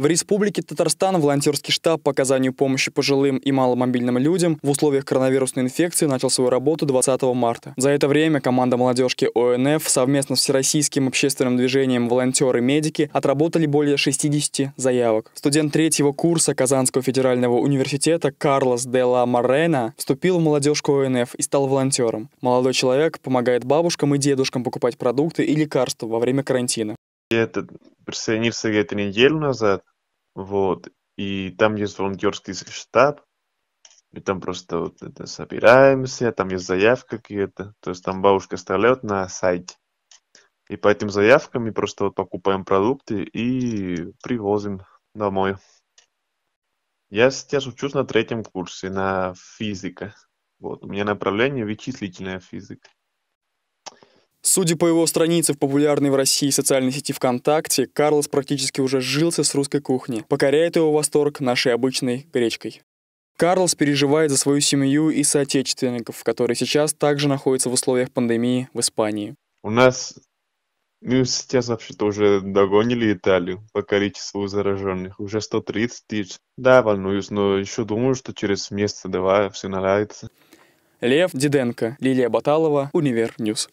В Республике Татарстан волонтерский штаб по оказанию помощи пожилым и маломобильным людям в условиях коронавирусной инфекции начал свою работу 20 марта. За это время команда молодежки ОНФ совместно с Всероссийским общественным движением «Волонтеры-медики» отработали более 60 заявок. Студент третьего курса Казанского федерального университета Карлос де ла Морена вступил в молодежку ОНФ и стал волонтером. Молодой человек помогает бабушкам и дедушкам покупать продукты и лекарства во время карантина. Я это присоединился где-то неделю назад вот. И там есть волонтерский штаб, и там просто вот это собираемся, там есть заявки какие-то. То есть там бабушка оставляет на сайте. И по этим заявкам мы просто вот покупаем продукты и привозим домой. Я сейчас учусь на третьем курсе на физика. Вот, у меня направление вычислительная физика. Судя по его странице в популярной в России социальной сети ВКонтакте, Карлос практически уже жился с русской кухней, покоряет его восторг нашей обычной гречкой. Карлос переживает за свою семью и соотечественников, которые сейчас также находятся в условиях пандемии в Испании. У нас, ну, сейчас вообще-то уже догонили Италию по количеству зараженных, уже 130 тысяч. Да, волнуюсь, но еще думаю, что через месяца-два все наладится. Лев Диденко, Лилия Баталова, Универ Ньюс.